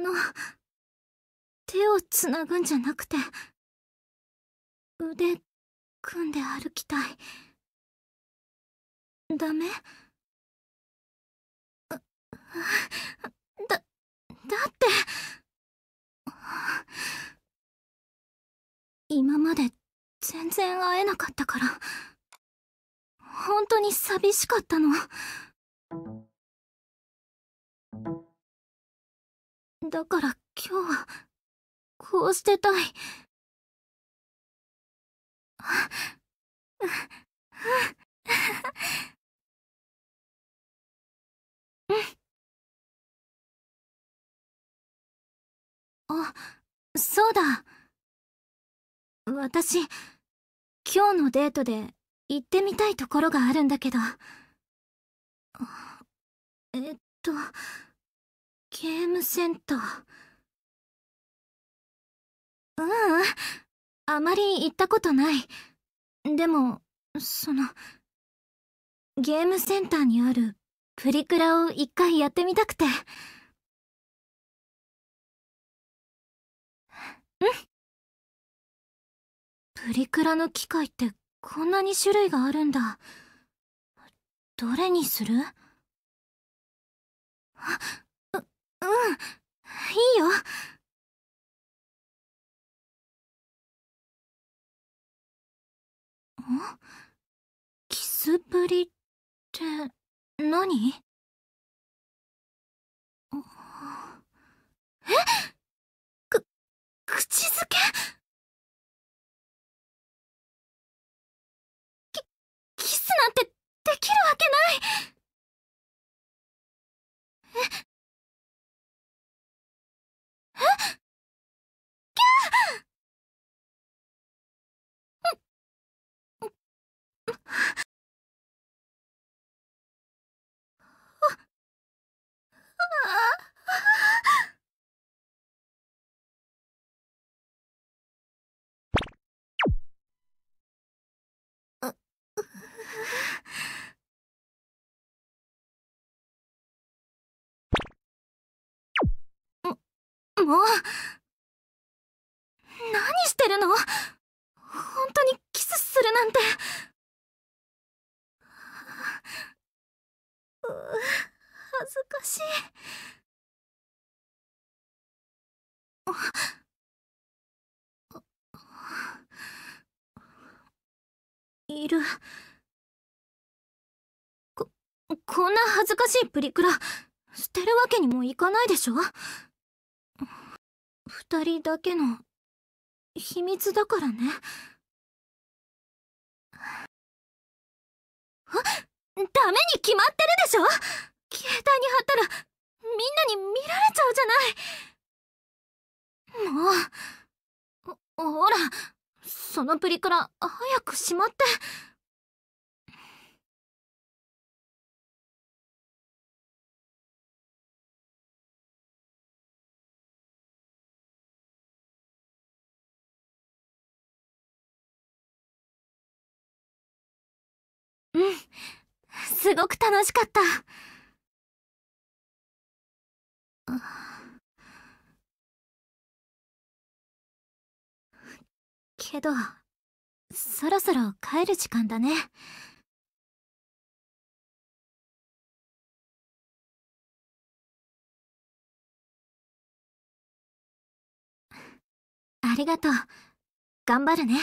の、手をつなぐんじゃなくて、腕、組んで歩きたい。ダメだ、だって、今まで全然会えなかったから、本当に寂しかったの。だから今日は、こうしてたい。あ、そうだ。私、今日のデートで行ってみたいところがあるんだけど。えっと。ゲームセンター。ううん。あまり行ったことない。でも、その、ゲームセンターにあるプリクラを一回やってみたくて。うん。プリクラの機械ってこんなに種類があるんだ。どれにするあっうんいいよキスプリって何えく口づけキキスなんてできるわけないも何してるの本当にキスするなんて。うう恥ずかしい。いる。こ、こんな恥ずかしいプリクラ、捨てるわけにもいかないでしょ二人だけの秘密だからねあダメに決まってるでしょ携帯に貼ったらみんなに見られちゃうじゃないもうほらそのプリクラ早くしまって。すごく楽しかった。けど、そろそろ帰る時間だね。ありがとう。頑張るね。